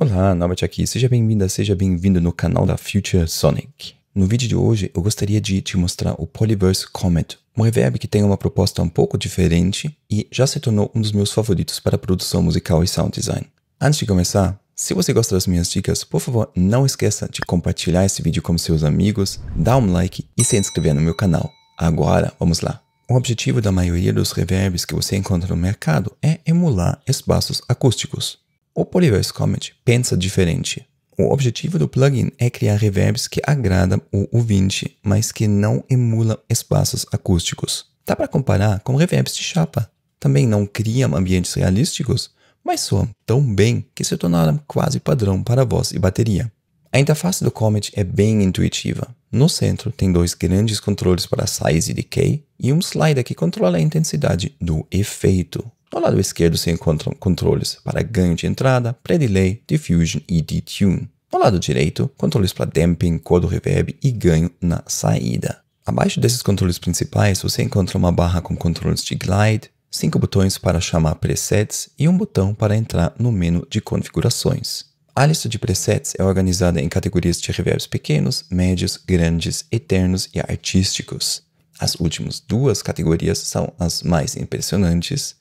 Olá, Norbert aqui. Seja bem-vinda, seja bem-vindo no canal da Future Sonic. No vídeo de hoje, eu gostaria de te mostrar o Polyverse Comet, um reverb que tem uma proposta um pouco diferente e já se tornou um dos meus favoritos para produção musical e sound design. Antes de começar, se você gosta das minhas dicas, por favor, não esqueça de compartilhar esse vídeo com seus amigos, dar um like e se inscrever no meu canal. Agora, vamos lá. O objetivo da maioria dos reverbs que você encontra no mercado é emular espaços acústicos. O Polyverse Comet pensa diferente. O objetivo do plugin é criar reverbs que agradam o ouvinte, mas que não emulam espaços acústicos. Dá para comparar com reverbs de chapa. Também não criam ambientes realísticos, mas soam tão bem que se tornaram quase padrão para voz e bateria. A interface do Comet é bem intuitiva. No centro tem dois grandes controles para size e decay e um slider que controla a intensidade do efeito. No lado esquerdo se encontram controles para ganho de entrada, pre-delay, diffusion e detune. No lado direito, controles para damping, cor do reverb e ganho na saída. Abaixo desses controles principais, você encontra uma barra com controles de glide, cinco botões para chamar presets e um botão para entrar no menu de configurações. A lista de presets é organizada em categorias de reverbs pequenos, médios, grandes, eternos e artísticos. As últimas duas categorias são as mais impressionantes,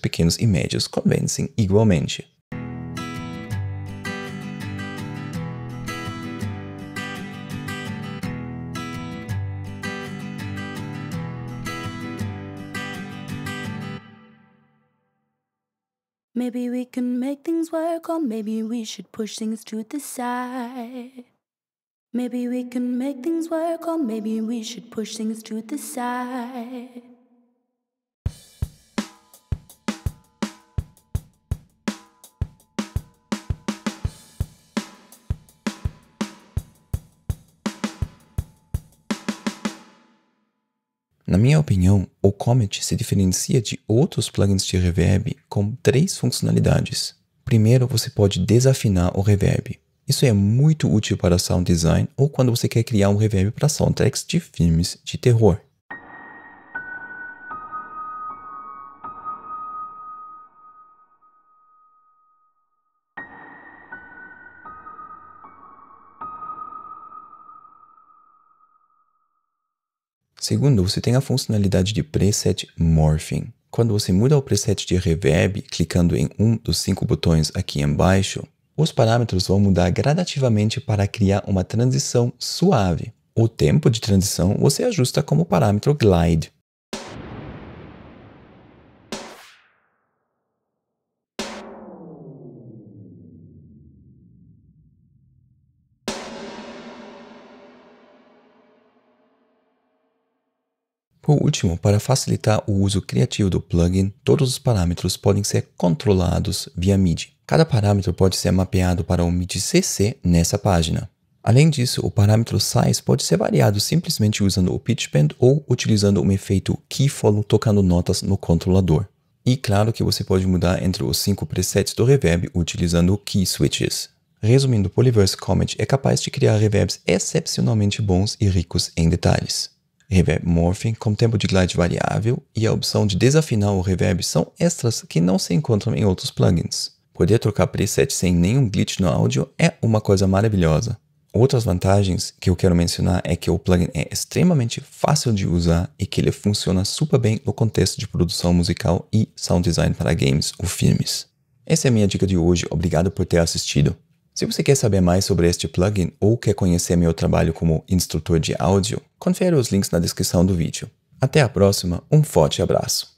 pequenos e médios convencem igualmente. Maybe we can make things work, or maybe we should push things to the side. Maybe we can make things work, or maybe we should push things to the side. Na minha opinião, o Comet se diferencia de outros plugins de reverb com três funcionalidades. Primeiro, você pode desafinar o reverb. Isso é muito útil para sound design ou quando você quer criar um reverb para soundtracks de filmes de terror. Segundo, você tem a funcionalidade de preset morphing. Quando você muda o preset de reverb clicando em um dos cinco botões aqui embaixo, os parâmetros vão mudar gradativamente para criar uma transição suave. O tempo de transição você ajusta como parâmetro glide. Por último, para facilitar o uso criativo do plugin, todos os parâmetros podem ser controlados via MIDI. Cada parâmetro pode ser mapeado para o MIDI CC nessa página. Além disso, o parâmetro size pode ser variado simplesmente usando o pitch bend ou utilizando um efeito key follow tocando notas no controlador. E claro que você pode mudar entre os cinco presets do reverb utilizando key switches. Resumindo, Polyverse Comet é capaz de criar reverbs excepcionalmente bons e ricos em detalhes. Reverb Morphing, com tempo de glide variável e a opção de desafinar o reverb são extras que não se encontram em outros plugins. Poder trocar preset sem nenhum glitch no áudio é uma coisa maravilhosa. Outras vantagens que eu quero mencionar é que o plugin é extremamente fácil de usar e que ele funciona super bem no contexto de produção musical e sound design para games ou filmes. Essa é a minha dica de hoje, obrigado por ter assistido. Se você quer saber mais sobre este plugin ou quer conhecer meu trabalho como instrutor de áudio, confere os links na descrição do vídeo. Até a próxima, um forte abraço!